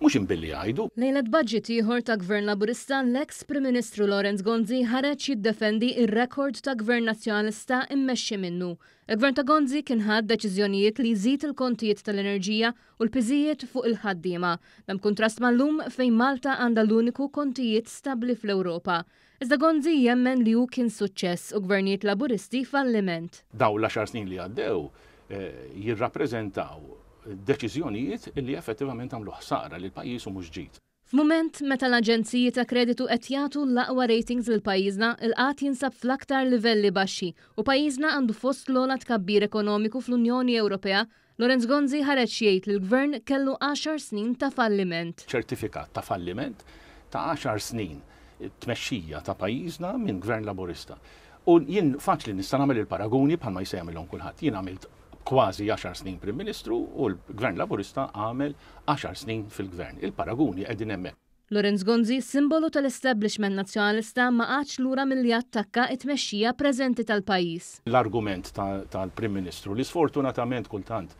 mux imbilli għajdu. Lejlet budget ieħor ta' Gvern Laburista l-ex Prim Ministru Lorenz Gonzi ħareġ jiddefendi il rekord ta' Gvern Nazzjonalista immexxi minnu. Il-Gvern ta' Gonzi kien ħadd deċiżjonijiet li jżid il-kontijiet tal-enerġija u l-piżijiet fuq il-ħaddiema, dam kontrast mal-lum fejn Malta għandha l-uniku kontijiet stabli fl-Ewropa. Iżda Gonzi jemmen li hu kien suċċess u gvernijiet laburisti falliment. Daw l għaxar snin li għaddew eh, jirrappreżentaw deċiżjonijiet illi effettivament għamlu ħsara li l-pajjiż u mhux ġid. F'mument meta l aġenzijiet ta' Kreditu qed jagħtu l-aqwa ratings lil pajjiżna, il-qatt jinsab fl-aktar livelli baxxi u pajjiżna għandu fost l-ola tkabbir ekonomiku fl-Unjoni Ewropea Lorenz Gonzi ħareġ jgħid li l-gvern kellu 10 snin ta' falliment. Ċertifikat ta' falliment ta' 10 snin tmexxija ta' pajjiżna minn gvern laburista. U jien faċli nista' nagħmel il-paragoni bħalma jsejamilhom kulħadd. Jien għamilt kważi 10 snin Prim Ministru u l-Gvern Laburista għamel 10 snin fil-Gvern. Il-paraguni qegħdin hemmhekk. Lorenz Gonzi, simbolu tal-establishment nazjonalista ma għax lura milli attakka it-mexxija preżenti tal-pajis. L-argument tal-Prim Ministru li sfortunatament kultant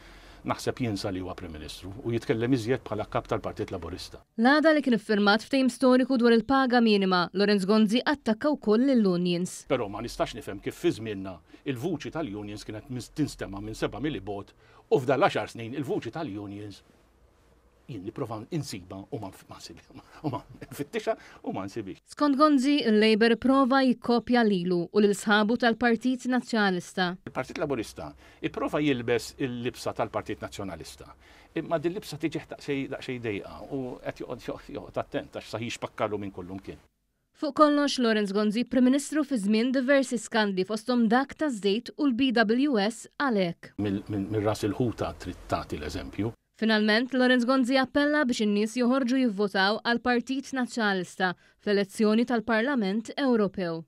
naħseb jinsa li huwa Prim Ministru u jitkellem iżjed bħala kap tal-Partit Laburista. L-għada li kien iffirmat ftejm storiku dwar il-paga minima, Lorenz Gonzi attakka wkoll lill-unions. Però ma nistax nifhem kif fi żmienna il-vuċi tal-unions kienet tinstema minn seba' bot, u f'dal-10 snin il-vuċi tal-unions jien niprofa insiba u ma fittixa u ma nsibix. Skont Gonzi, il-Labor prova jikopja lilu u l-sħabu tal-Partit Nazjonalista. Il-Partit Laburista iprova jilbes il-libsa tal-Partit Nazjonalista. Imma din libsa tiġi xej dejqa u qed joqgħod attent għax saħi xpakkalu minn kullum kien. Fuq kollox Lorenz Gonzi Prim-Ministru fi żmien diversi skandi fostom dak ta' u l-BWS għalek. mir ras il-ħuta trittati l-eżempju, Finalment, Lorenz Gonzi appella biex in-nies joħorġu jivvotaw għal Partit Nazzjonalista fl-elezzjoni tal-Parlament Ewropew.